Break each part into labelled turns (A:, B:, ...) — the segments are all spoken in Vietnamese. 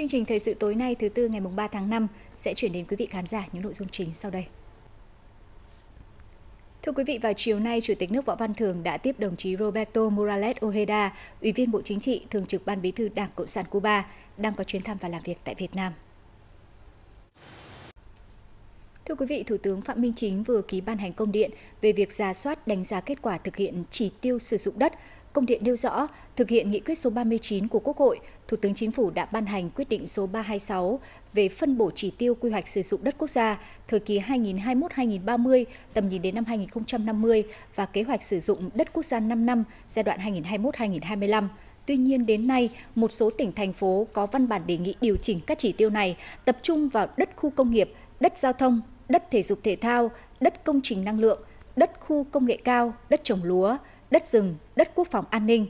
A: Chương trình Thời sự tối nay thứ tư ngày 3 tháng 5 sẽ chuyển đến quý vị khán giả những nội dung chính sau đây. Thưa quý vị, vào chiều nay, Chủ tịch nước Võ Văn Thường đã tiếp đồng chí Roberto Morales Ojeda, Ủy viên Bộ Chính trị, Thường trực Ban Bí thư Đảng Cộng sản Cuba, đang có chuyến thăm và làm việc tại Việt Nam. Thưa quý vị, Thủ tướng Phạm Minh Chính vừa ký ban hành công điện về việc ra soát đánh giá kết quả thực hiện chỉ tiêu sử dụng đất Công điện nêu rõ, thực hiện nghị quyết số 39 của Quốc hội, Thủ tướng Chính phủ đã ban hành quyết định số 326 về phân bổ chỉ tiêu quy hoạch sử dụng đất quốc gia thời kỳ 2021-2030, tầm nhìn đến năm 2050 và kế hoạch sử dụng đất quốc gia 5 năm giai đoạn 2021-2025. Tuy nhiên đến nay, một số tỉnh thành phố có văn bản đề nghị điều chỉnh các chỉ tiêu này, tập trung vào đất khu công nghiệp, đất giao thông, đất thể dục thể thao, đất công trình năng lượng, đất khu công nghệ cao, đất trồng lúa, đất rừng, đất quốc phòng an ninh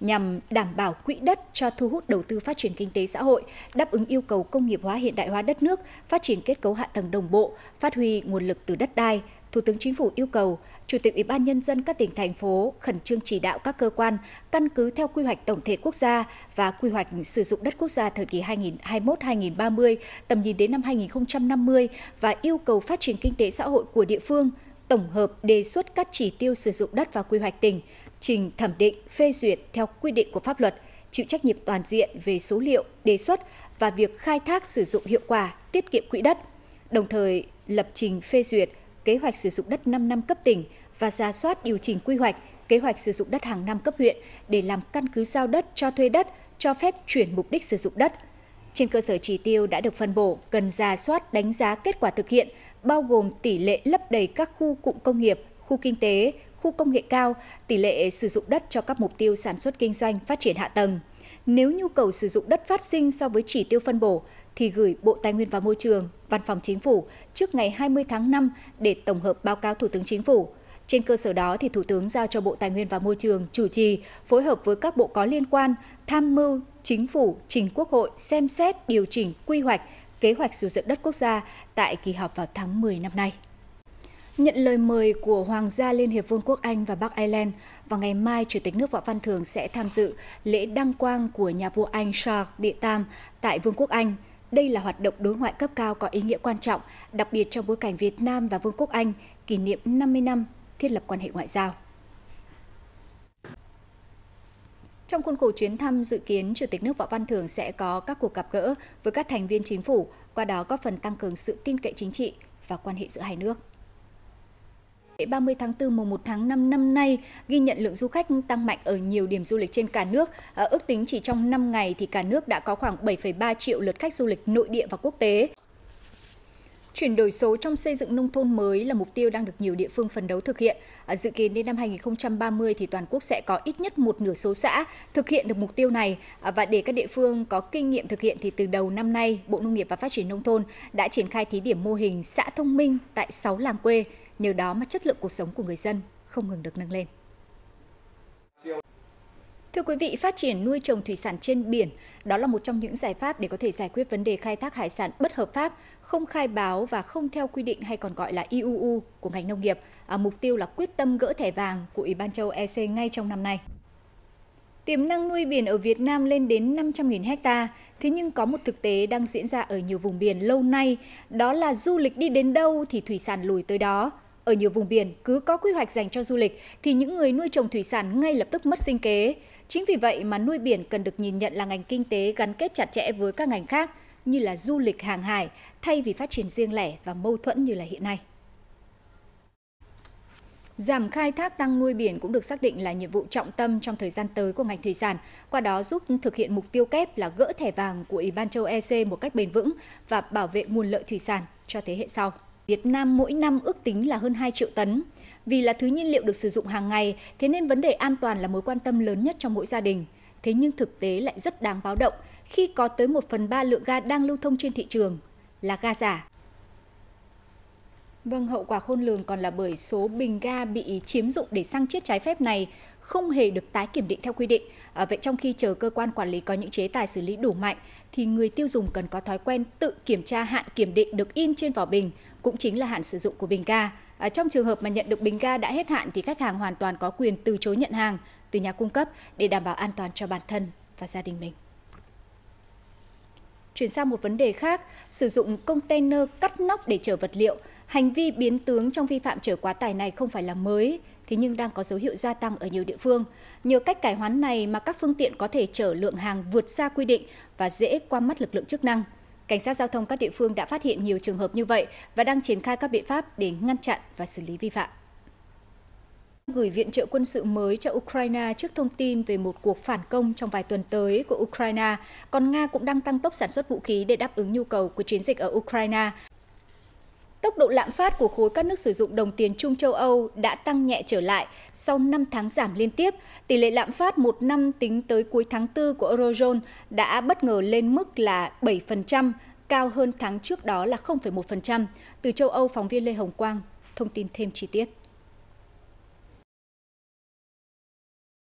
A: nhằm đảm bảo quỹ đất cho thu hút đầu tư phát triển kinh tế xã hội, đáp ứng yêu cầu công nghiệp hóa hiện đại hóa đất nước, phát triển kết cấu hạ tầng đồng bộ, phát huy nguồn lực từ đất đai, Thủ tướng Chính phủ yêu cầu Chủ tịch Ủy ban nhân dân các tỉnh thành phố khẩn trương chỉ đạo các cơ quan căn cứ theo quy hoạch tổng thể quốc gia và quy hoạch sử dụng đất quốc gia thời kỳ 2021-2030, tầm nhìn đến năm 2050 và yêu cầu phát triển kinh tế xã hội của địa phương tổng hợp đề xuất các chỉ tiêu sử dụng đất và quy hoạch tỉnh, trình thẩm định, phê duyệt theo quy định của pháp luật, chịu trách nhiệm toàn diện về số liệu, đề xuất và việc khai thác sử dụng hiệu quả, tiết kiệm quỹ đất, đồng thời lập trình phê duyệt kế hoạch sử dụng đất 5 năm cấp tỉnh và ra soát điều chỉnh quy hoạch, kế hoạch sử dụng đất hàng năm cấp huyện để làm căn cứ giao đất cho thuê đất, cho phép chuyển mục đích sử dụng đất – trên cơ sở chỉ tiêu đã được phân bổ, cần ra soát đánh giá kết quả thực hiện, bao gồm tỷ lệ lấp đầy các khu cụm công nghiệp, khu kinh tế, khu công nghệ cao, tỷ lệ sử dụng đất cho các mục tiêu sản xuất kinh doanh, phát triển hạ tầng. Nếu nhu cầu sử dụng đất phát sinh so với chỉ tiêu phân bổ, thì gửi Bộ Tài nguyên và Môi trường, Văn phòng Chính phủ trước ngày 20 tháng 5 để tổng hợp báo cáo Thủ tướng Chính phủ – trên cơ sở đó, thì Thủ tướng giao cho Bộ Tài nguyên và Môi trường chủ trì, phối hợp với các bộ có liên quan, tham mưu Chính phủ trình Quốc hội xem xét điều chỉnh quy hoạch, kế hoạch sử dụng đất quốc gia tại kỳ họp vào tháng 10 năm nay. Nhận lời mời của Hoàng gia Liên hiệp Vương quốc Anh và Bắc Ireland, vào ngày mai Chủ tịch nước Võ Văn thường sẽ tham dự lễ đăng quang của nhà vua Anh Charles đệ Tam tại Vương quốc Anh. Đây là hoạt động đối ngoại cấp cao có ý nghĩa quan trọng, đặc biệt trong bối cảnh Việt Nam và Vương quốc Anh kỷ niệm 50 năm thiết lập quan hệ ngoại giao. Trong khuôn khổ chuyến thăm, dự kiến Chủ tịch nước Võ Văn Thưởng sẽ có các cuộc gặp gỡ với các thành viên chính phủ, qua đó góp phần tăng cường sự tin cậy chính trị và quan hệ giữa hai nước. 30 tháng 4 mùng 1 tháng 5 năm nay ghi nhận lượng du khách tăng mạnh ở nhiều điểm du lịch trên cả nước. À, ước tính chỉ trong 5 ngày thì cả nước đã có khoảng 7,3 triệu lượt khách du lịch nội địa và quốc tế. Chuyển đổi số trong xây dựng nông thôn mới là mục tiêu đang được nhiều địa phương phấn đấu thực hiện. À, dự kiến đến năm 2030 thì toàn quốc sẽ có ít nhất một nửa số xã thực hiện được mục tiêu này à, và để các địa phương có kinh nghiệm thực hiện thì từ đầu năm nay, Bộ Nông nghiệp và Phát triển nông thôn đã triển khai thí điểm mô hình xã thông minh tại 6 làng quê, nhờ đó mà chất lượng cuộc sống của người dân không ngừng được nâng lên. Thưa quý vị, phát triển nuôi trồng thủy sản trên biển đó là một trong những giải pháp để có thể giải quyết vấn đề khai thác hải sản bất hợp pháp, không khai báo và không theo quy định hay còn gọi là IUU của ngành nông nghiệp. À, mục tiêu là quyết tâm gỡ thẻ vàng của Ủy ban châu EC ngay trong năm nay. Tiềm năng nuôi biển ở Việt Nam lên đến 500.000 ha. thế nhưng có một thực tế đang diễn ra ở nhiều vùng biển lâu nay, đó là du lịch đi đến đâu thì thủy sản lùi tới đó. Ở nhiều vùng biển cứ có quy hoạch dành cho du lịch thì những người nuôi trồng thủy sản ngay lập tức mất sinh kế. Chính vì vậy mà nuôi biển cần được nhìn nhận là ngành kinh tế gắn kết chặt chẽ với các ngành khác như là du lịch hàng hải thay vì phát triển riêng lẻ và mâu thuẫn như là hiện nay. Giảm khai thác tăng nuôi biển cũng được xác định là nhiệm vụ trọng tâm trong thời gian tới của ngành thủy sản, qua đó giúp thực hiện mục tiêu kép là gỡ thẻ vàng của Ủy ban châu EC một cách bền vững và bảo vệ nguồn lợi thủy sản cho thế hệ sau. Việt Nam mỗi năm ước tính là hơn 2 triệu tấn. Vì là thứ nhiên liệu được sử dụng hàng ngày, thế nên vấn đề an toàn là mối quan tâm lớn nhất trong mỗi gia đình. Thế nhưng thực tế lại rất đáng báo động khi có tới 1 phần 3 lượng ga đang lưu thông trên thị trường là ga giả. Vâng, hậu quả khôn lường còn là bởi số bình ga bị chiếm dụng để sang chiết trái phép này không hề được tái kiểm định theo quy định. À, vậy trong khi chờ cơ quan quản lý có những chế tài xử lý đủ mạnh, thì người tiêu dùng cần có thói quen tự kiểm tra hạn kiểm định được in trên vỏ bình, cũng chính là hạn sử dụng của bình ga. À, trong trường hợp mà nhận được bình ga đã hết hạn thì khách hàng hoàn toàn có quyền từ chối nhận hàng từ nhà cung cấp để đảm bảo an toàn cho bản thân và gia đình mình. Chuyển sang một vấn đề khác, sử dụng container cắt nóc để chở vật liệu, hành vi biến tướng trong vi phạm chở quá tải này không phải là mới, thế nhưng đang có dấu hiệu gia tăng ở nhiều địa phương. Nhờ cách cải hoán này mà các phương tiện có thể chở lượng hàng vượt xa quy định và dễ qua mắt lực lượng chức năng. Cảnh sát giao thông các địa phương đã phát hiện nhiều trường hợp như vậy và đang triển khai các biện pháp để ngăn chặn và xử lý vi phạm gửi viện trợ quân sự mới cho Ukraine trước thông tin về một cuộc phản công trong vài tuần tới của Ukraine, còn Nga cũng đang tăng tốc sản xuất vũ khí để đáp ứng nhu cầu của chiến dịch ở Ukraine. Tốc độ lạm phát của khối các nước sử dụng đồng tiền chung châu Âu đã tăng nhẹ trở lại sau 5 tháng giảm liên tiếp. Tỷ lệ lạm phát một năm tính tới cuối tháng 4 của Eurozone đã bất ngờ lên mức là 7%, cao hơn tháng trước đó là 0,1%. Từ châu Âu, phóng viên Lê Hồng Quang thông tin thêm chi tiết.